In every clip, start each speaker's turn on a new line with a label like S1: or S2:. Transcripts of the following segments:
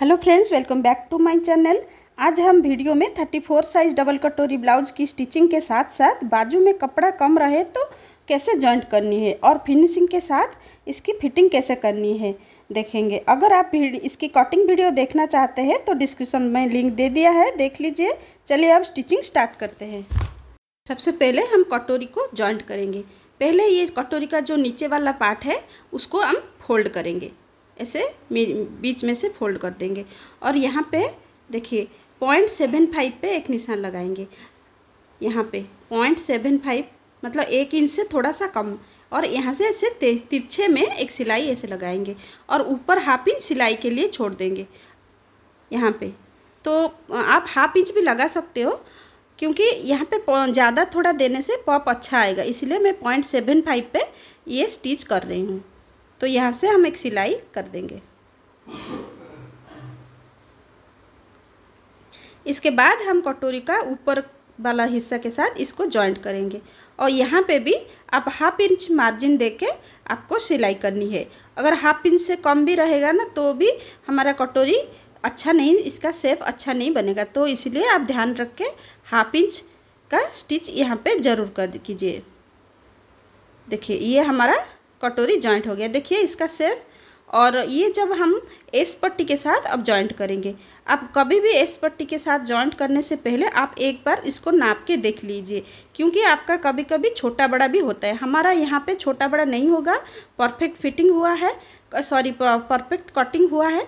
S1: hello friends welcome back to my channel आज हम video में 34 साइज डबल कटोरी ब्लाउज की स्टिचिंग के साथ साथ बाजू में कपड़ा कम रहे तो कैसे जॉइंट करनी है और फिनिशिंग के साथ इसकी फिटिंग कैसे करनी है देखेंगे अगर आप इसकी कटिंग वीडियो देखना चाहते हैं तो डिस्क्रिप्शन में लिंक दे दिया है देख लीजिए चलिए अब स्टिचिंग स्टार्ट करते हैं सबसे पहले हम कटोरी को जॉइंट करेंगे पहले ये कटोरी का जो नीचे वाला पार्ट है उसको हम फोल्ड करेंगे ऐसे बीच में से फोल्ड कर देंगे और यहाँ पे देखिए पॉइंट सेवन फाइव पे एक निशान लगाएंगे यहाँ पे पॉइंट सेवन फाइव मतलब एक इंच से थोड़ा सा कम और यहाँ से ऐसे तिरछे में एक सिलाई ऐसे लगाएंगे और ऊपर हाफ इंच सिलाई के लिए छोड़ देंगे यहाँ पे तो आप हाफ इंच भी लगा सकते हो क्योंकि यहाँ पे ज़्यादा थोड़ा देने से पॉप अच्छा आएगा इसलिए मैं पॉइंट सेवन फाइव पर ये स्टिच कर रही हूँ तो यहाँ से हम एक सिलाई कर देंगे इसके बाद हम कटोरी का ऊपर वाला हिस्सा के साथ इसको जॉइंट करेंगे और यहाँ पे भी आप हाफ इंच मार्जिन दे के आपको सिलाई करनी है अगर हाफ इंच से कम भी रहेगा ना तो भी हमारा कटोरी अच्छा नहीं इसका सेप अच्छा नहीं बनेगा तो इसलिए आप ध्यान रख के हाफ इंच का स्टिच यहाँ पे ज़रूर कर कीजिए देखिए ये हमारा कटोरी जॉइंट हो गया देखिए इसका सेफ और ये जब हम एस पट्टी के साथ अब जॉइंट करेंगे आप कभी भी एस पट्टी के साथ जॉइंट करने से पहले आप एक बार इसको नाप के देख लीजिए क्योंकि आपका कभी कभी छोटा बड़ा भी होता है हमारा यहाँ पे छोटा बड़ा नहीं होगा परफेक्ट फिटिंग हुआ है सॉरी परफेक्ट कटिंग हुआ है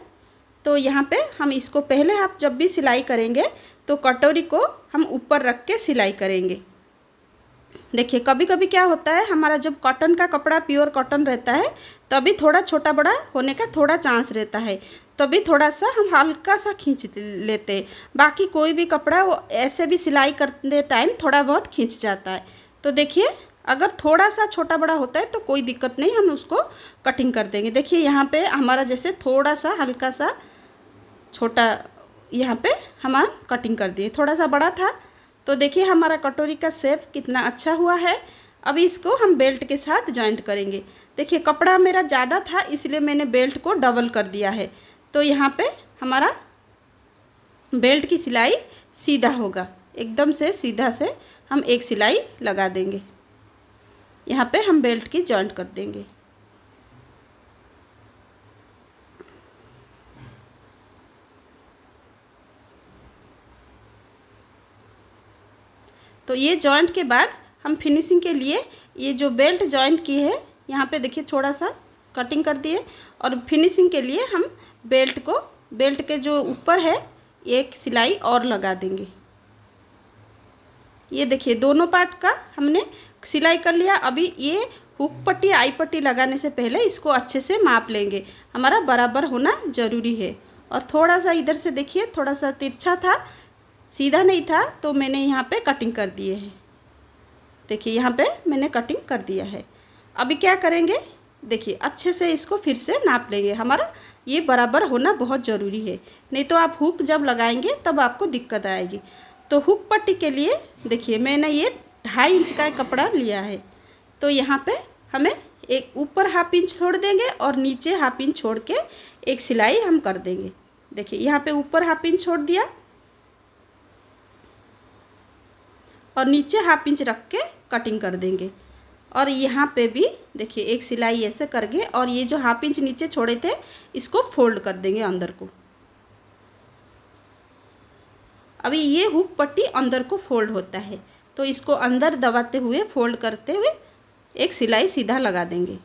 S1: तो यहाँ पे हम इसको पहले आप जब भी सिलाई करेंगे तो कटोरी को हम ऊपर रख के सिलाई करेंगे देखिए कभी कभी क्या होता है हमारा जब कॉटन का कपड़ा प्योर कॉटन रहता है तभी थोड़ा छोटा बड़ा होने का थोड़ा चांस रहता है तभी थोड़ा सा हम हल्का सा खींच लेते बाकी कोई भी कपड़ा वो ऐसे भी सिलाई करते टाइम थोड़ा बहुत खींच जाता है तो देखिए अगर थोड़ा सा छोटा बड़ा होता है तो कोई दिक्कत नहीं हम उसको कटिंग कर देंगे देखिए यहाँ पे हमारा जैसे थोड़ा सा हल्का सा छोटा यहाँ पे हम कटिंग कर दिए थोड़ा सा बड़ा था तो देखिए हमारा कटोरी का सेप कितना अच्छा हुआ है अभी इसको हम बेल्ट के साथ जॉइंट करेंगे देखिए कपड़ा मेरा ज़्यादा था इसलिए मैंने बेल्ट को डबल कर दिया है तो यहाँ पे हमारा बेल्ट की सिलाई सीधा होगा एकदम से सीधा से हम एक सिलाई लगा देंगे यहाँ पे हम बेल्ट की जॉइंट कर देंगे तो ये जॉइंट के बाद हम फिनिशिंग के लिए ये जो बेल्ट जॉइंट की है यहाँ पे देखिए थोड़ा सा कटिंग कर दिए और फिनिशिंग के लिए हम बेल्ट को बेल्ट के जो ऊपर है एक सिलाई और लगा देंगे ये देखिए दोनों पार्ट का हमने सिलाई कर लिया अभी ये हुक पट्टी आई पट्टी लगाने से पहले इसको अच्छे से माप लेंगे हमारा बराबर होना ज़रूरी है और थोड़ा सा इधर से देखिए थोड़ा सा तिरछा था सीधा नहीं था तो मैंने यहाँ पे कटिंग कर दिए है देखिए यहाँ पे मैंने कटिंग कर दिया है अभी क्या करेंगे देखिए अच्छे से इसको फिर से नाप लेंगे हमारा ये बराबर होना बहुत ज़रूरी है नहीं तो आप हुक जब लगाएंगे तब आपको दिक्कत आएगी तो हुक पट्टी के लिए देखिए मैंने ये ढाई इंच का कपड़ा लिया है तो यहाँ पे हमें एक ऊपर हाफ इंच छोड़ देंगे और नीचे हाफ इंच छोड़ के एक सिलाई हम कर देंगे देखिए यहाँ पे ऊपर हाफ इंच छोड़ दिया और नीचे हाफ इंच रख के कटिंग कर देंगे और यहाँ पे भी देखिए एक सिलाई ऐसे करके और ये जो हाफ इंच नीचे छोड़े थे इसको फोल्ड कर देंगे अंदर को अभी ये हुक पट्टी अंदर को फोल्ड होता है तो इसको अंदर दबाते हुए फोल्ड करते हुए एक सिलाई सीधा लगा देंगे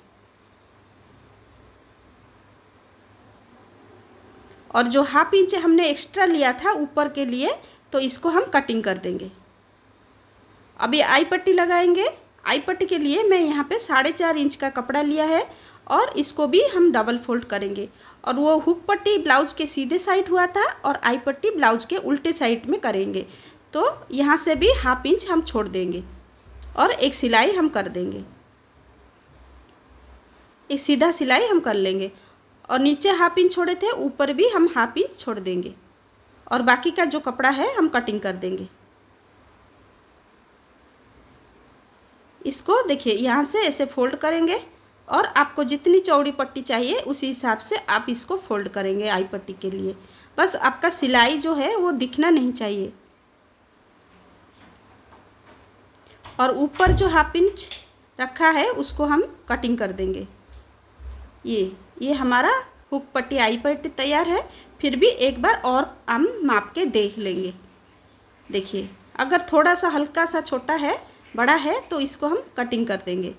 S1: और जो हाफ इंच हमने एक्स्ट्रा लिया था ऊपर के लिए तो इसको हम कटिंग कर देंगे अभी आई पट्टी लगाएंगे आई पट्टी के लिए मैं यहाँ पे साढ़े चार इंच का कपड़ा लिया है और इसको भी हम डबल फोल्ड करेंगे और वो हुक पट्टी ब्लाउज के सीधे साइड हुआ था और आई पट्टी ब्लाउज के उल्टे साइड में करेंगे तो यहाँ से भी हाफ इंच हम छोड़ देंगे और एक सिलाई हम कर देंगे एक सीधा सिलाई हम कर लेंगे और नीचे हाफ इंच छोड़े थे ऊपर भी हम हाफ इंच छोड़ देंगे और बाकी का जो कपड़ा है हम कटिंग कर देंगे इसको देखिए यहाँ से ऐसे फोल्ड करेंगे और आपको जितनी चौड़ी पट्टी चाहिए उसी हिसाब से आप इसको फोल्ड करेंगे आई पट्टी के लिए बस आपका सिलाई जो है वो दिखना नहीं चाहिए और ऊपर जो हाफ इंच रखा है उसको हम कटिंग कर देंगे ये ये हमारा हुक पट्टी आई पट्टी तैयार है फिर भी एक बार और हम माप के देख लेंगे देखिए अगर थोड़ा सा हल्का सा छोटा है बड़ा है तो इसको हम कटिंग कर देंगे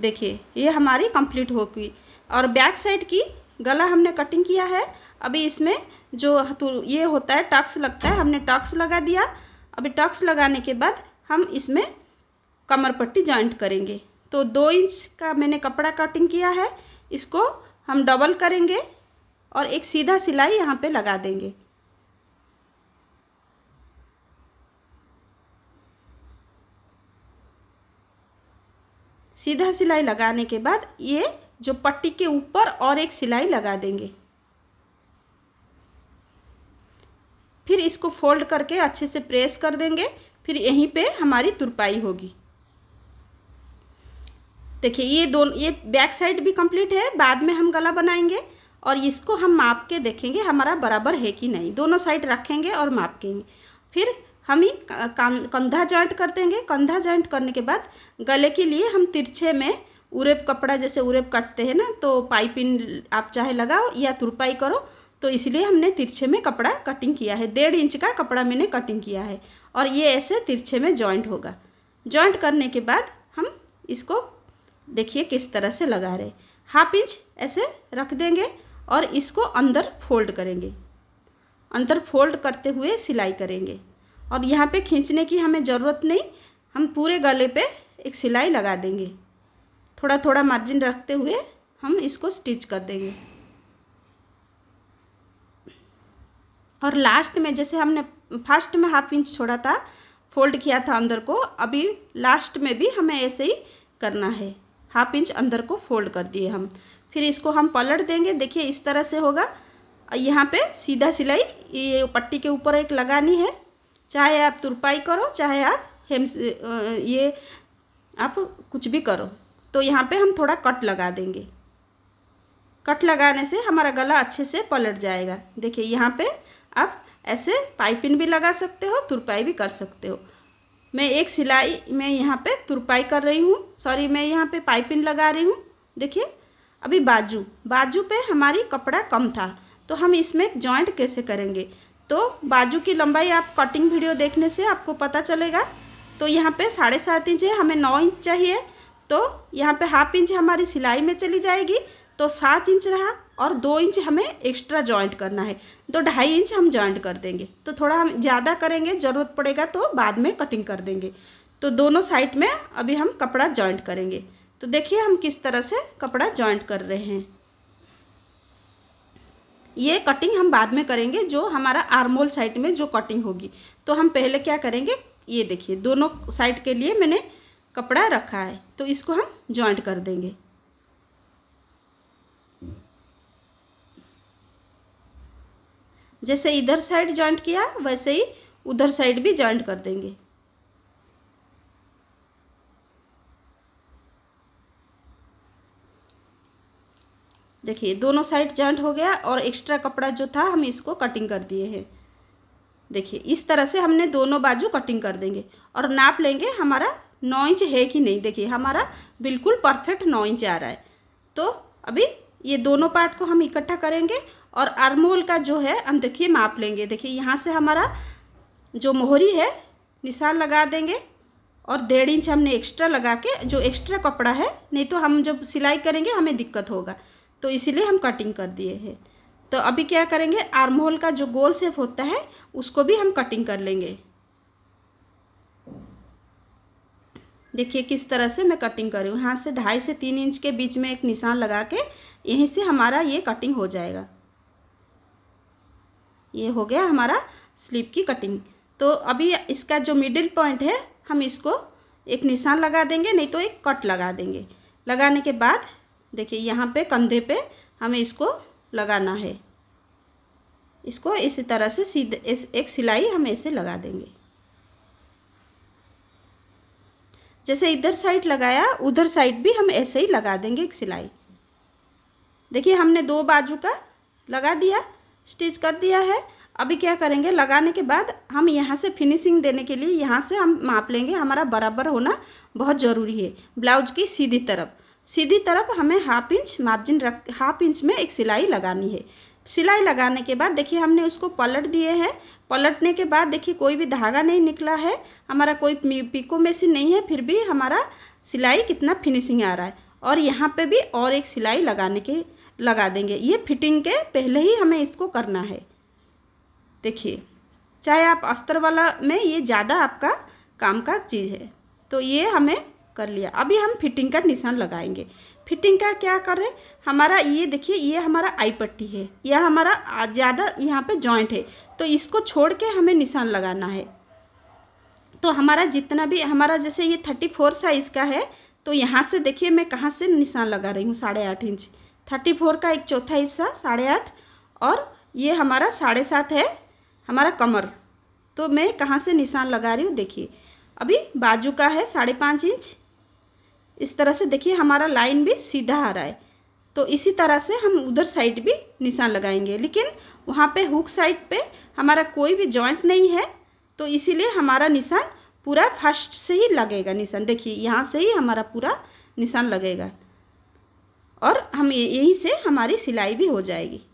S1: देखिए ये हमारी कंप्लीट हो गई और बैक साइड की गला हमने कटिंग किया है अभी इसमें जो ये होता है टक्स लगता है हमने टक्स लगा दिया अभी टक्स लगाने के बाद हम इसमें कमर पट्टी जॉइंट करेंगे तो दो इंच का मैंने कपड़ा कटिंग किया है इसको हम डबल करेंगे और एक सीधा सिलाई यहाँ पे लगा देंगे सीधा सिलाई लगाने के बाद ये जो पट्टी के ऊपर और एक सिलाई लगा देंगे फिर इसको फोल्ड करके अच्छे से प्रेस कर देंगे फिर यहीं पे हमारी तुरपाई होगी देखिए ये दोनों ये बैक साइड भी कंप्लीट है बाद में हम गला बनाएंगे और इसको हम माप के देखेंगे हमारा बराबर है कि नहीं दोनों साइड रखेंगे और माप केंगे फिर हम ही कंधा जॉइंट कर देंगे कंधा जॉइंट करने के बाद गले के लिए हम तिरछे में उरेप कपड़ा जैसे उरेप काटते हैं ना तो पाइपिंग आप चाहे लगाओ या तुरपाई करो तो इसलिए हमने तिरछे में कपड़ा कटिंग किया है डेढ़ इंच का कपड़ा मैंने कटिंग किया है और ये ऐसे तिरछे में जॉइंट होगा जॉइंट करने के बाद हम इसको देखिए किस तरह से लगा रहे हाफ इंच ऐसे रख देंगे और इसको अंदर फोल्ड करेंगे अंदर फोल्ड करते हुए सिलाई करेंगे और यहाँ पे खींचने की हमें ज़रूरत नहीं हम पूरे गले पे एक सिलाई लगा देंगे थोड़ा थोड़ा मार्जिन रखते हुए हम इसको स्टिच कर देंगे और लास्ट में जैसे हमने फर्स्ट में हाफ इंच छोड़ा था फोल्ड किया था अंदर को अभी लास्ट में भी हमें ऐसे ही करना है हाफ इंच अंदर को फोल्ड कर दिए हम फिर इसको हम पलट देंगे देखिए इस तरह से होगा यहाँ पे सीधा सिलाई ये पट्टी के ऊपर एक लगानी है चाहे आप तुरपाई करो चाहे आप हेम ये आप कुछ भी करो तो यहाँ पे हम थोड़ा कट लगा देंगे कट लगाने से हमारा गला अच्छे से पलट जाएगा देखिए यहाँ पे आप ऐसे पाइपिंग भी लगा सकते हो तुरपाई भी कर सकते हो मैं एक सिलाई में यहाँ पे तुरपाई कर रही हूँ सॉरी मैं यहाँ पे पाइपिंग लगा रही हूँ देखिए अभी बाजू बाजू पे हमारी कपड़ा कम था तो हम इसमें जॉइंट कैसे करेंगे तो बाजू की लंबाई आप कटिंग वीडियो देखने से आपको पता चलेगा तो यहाँ पे साढ़े सात इंच है हमें नौ इंच चाहिए तो यहाँ पे हाफ इंच हमारी सिलाई में चली जाएगी तो सात इंच रहा और दो इंच हमें एक्स्ट्रा जॉइंट करना है तो ढाई इंच हम जॉइंट कर देंगे तो थोड़ा हम ज़्यादा करेंगे ज़रूरत पड़ेगा तो बाद में कटिंग कर देंगे तो दोनों साइड में अभी हम कपड़ा जॉइंट करेंगे तो देखिए हम किस तरह से कपड़ा जॉइंट कर रहे हैं ये कटिंग हम बाद में करेंगे जो हमारा आर्मोल साइड में जो कटिंग होगी तो हम पहले क्या करेंगे ये देखिए दोनों साइड के लिए मैंने कपड़ा रखा है तो इसको हम जॉइंट कर देंगे जैसे इधर साइड जॉइंट किया वैसे ही उधर साइड भी जॉइंट कर देंगे देखिए दोनों साइड जॉइंट हो गया और एक्स्ट्रा कपड़ा जो था हम इसको कटिंग कर दिए हैं देखिए इस तरह से हमने दोनों बाजू कटिंग कर देंगे और नाप लेंगे हमारा नौ इंच है कि नहीं देखिए हमारा बिल्कुल परफेक्ट नौ इंच आ रहा है तो अभी ये दोनों पार्ट को हम इकट्ठा करेंगे और आर्मोल का जो है हम देखिए माप लेंगे देखिए यहाँ से हमारा जो मोहरी है निशान लगा देंगे और डेढ़ इंच हमने एक्स्ट्रा लगा के जो एक्स्ट्रा कपड़ा है नहीं तो हम जब सिलाई करेंगे हमें दिक्कत होगा तो इसीलिए हम कटिंग कर दिए हैं तो अभी क्या करेंगे आर्म होल का जो गोल शेप होता है उसको भी हम कटिंग कर लेंगे देखिए किस तरह से मैं कटिंग कर रही हूँ हाथ से ढाई से तीन इंच के बीच में एक निशान लगा के यहीं से हमारा ये कटिंग हो जाएगा ये हो गया हमारा स्लीप की कटिंग तो अभी इसका जो मिडिल पॉइंट है हम इसको एक निशान लगा देंगे नहीं तो एक कट लगा देंगे लगाने के बाद देखिए यहाँ पे कंधे पे हमें इसको लगाना है इसको इसी तरह से सीधे इस एक सिलाई हम ऐसे लगा देंगे जैसे इधर साइड लगाया उधर साइड भी हम ऐसे ही लगा देंगे एक सिलाई देखिए हमने दो बाजू का लगा दिया स्टिच कर दिया है अभी क्या करेंगे लगाने के बाद हम यहाँ से फिनिशिंग देने के लिए यहाँ से हम माप लेंगे हमारा बराबर होना बहुत ज़रूरी है ब्लाउज की सीधी तरफ सीधी तरफ हमें हाफ इंच मार्जिन रख हाफ इंच में एक सिलाई लगानी है सिलाई लगाने के बाद देखिए हमने उसको पलट दिए हैं पलटने के बाद देखिए कोई भी धागा नहीं निकला है हमारा कोई पिको मशीन नहीं है फिर भी हमारा सिलाई कितना फिनिशिंग आ रहा है और यहाँ पे भी और एक सिलाई लगाने के लगा देंगे ये फिटिंग के पहले ही हमें इसको करना है देखिए चाहे आप अस्तर वाला में ये ज़्यादा आपका काम का चीज़ है तो ये हमें कर लिया अभी हम फिटिंग का निशान लगाएंगे फिटिंग का क्या करें हमारा ये देखिए ये हमारा आई पट्टी है यह हमारा ज़्यादा यहाँ पे जॉइंट है तो इसको छोड़ के हमें निशान लगाना है तो हमारा जितना भी हमारा जैसे ये थर्टी फोर साइज़ का है तो यहाँ से देखिए मैं कहाँ से निशान लगा रही हूँ साढ़े आठ इंच थर्टी फोर का एक चौथा हिस्सा साढ़े आठ और ये हमारा साढ़े सात है हमारा कमर तो मैं कहाँ से निशान लगा रही हूँ देखिए अभी बाजू का है साढ़े पाँच इंच इस तरह से देखिए हमारा लाइन भी सीधा आ रहा है तो इसी तरह से हम उधर साइड भी निशान लगाएंगे लेकिन वहाँ पे हुक साइड पे हमारा कोई भी जॉइंट नहीं है तो इसीलिए हमारा निशान पूरा फर्स्ट से ही लगेगा निशान देखिए यहाँ से ही हमारा पूरा निशान लगेगा और हम यहीं से हमारी सिलाई भी हो जाएगी